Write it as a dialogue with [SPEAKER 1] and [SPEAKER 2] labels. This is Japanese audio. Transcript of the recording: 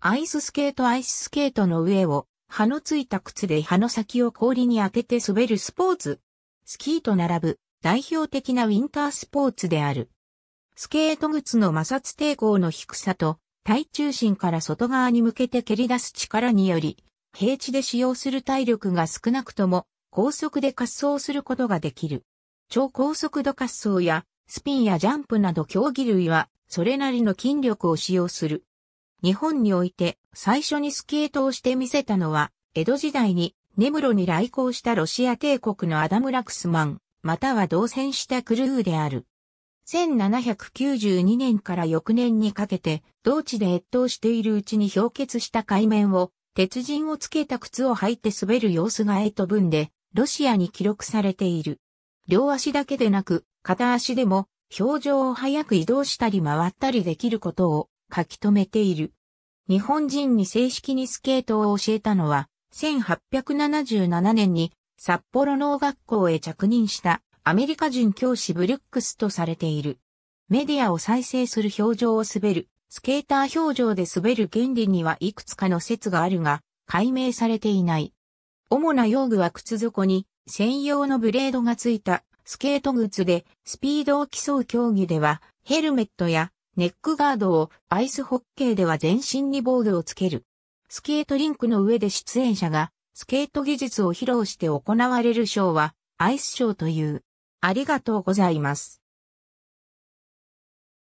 [SPEAKER 1] アイススケートアイススケートの上を、刃のついた靴で刃の先を氷に当てて滑るスポーツ。スキーと並ぶ代表的なウィンタースポーツである。スケート靴の摩擦抵抗の低さと、体中心から外側に向けて蹴り出す力により、平地で使用する体力が少なくとも、高速で滑走することができる。超高速度滑走や、スピンやジャンプなど競技類は、それなりの筋力を使用する。日本において最初にスケートをしてみせたのは、江戸時代に根室に来航したロシア帝国のアダム・ラクスマン、または同船したクルーである。1792年から翌年にかけて、同地で越冬しているうちに氷結した海面を、鉄人をつけた靴を履いて滑る様子がエイト文で、ロシアに記録されている。両足だけでなく、片足でも、表情を早く移動したり回ったりできることを書き留めている。日本人に正式にスケートを教えたのは、1877年に札幌農学校へ着任したアメリカ人教師ブルックスとされている。メディアを再生する表情を滑る、スケーター表情で滑る原理にはいくつかの説があるが、解明されていない。主な用具は靴底に専用のブレードがついたスケート靴で、スピードを競う競技では、ヘルメットやネックガードをアイスホッケーでは全身に防具をつける。スケートリンクの上で出演者がスケート技術を披露して行われるショーはアイスショーという。ありがとうございます。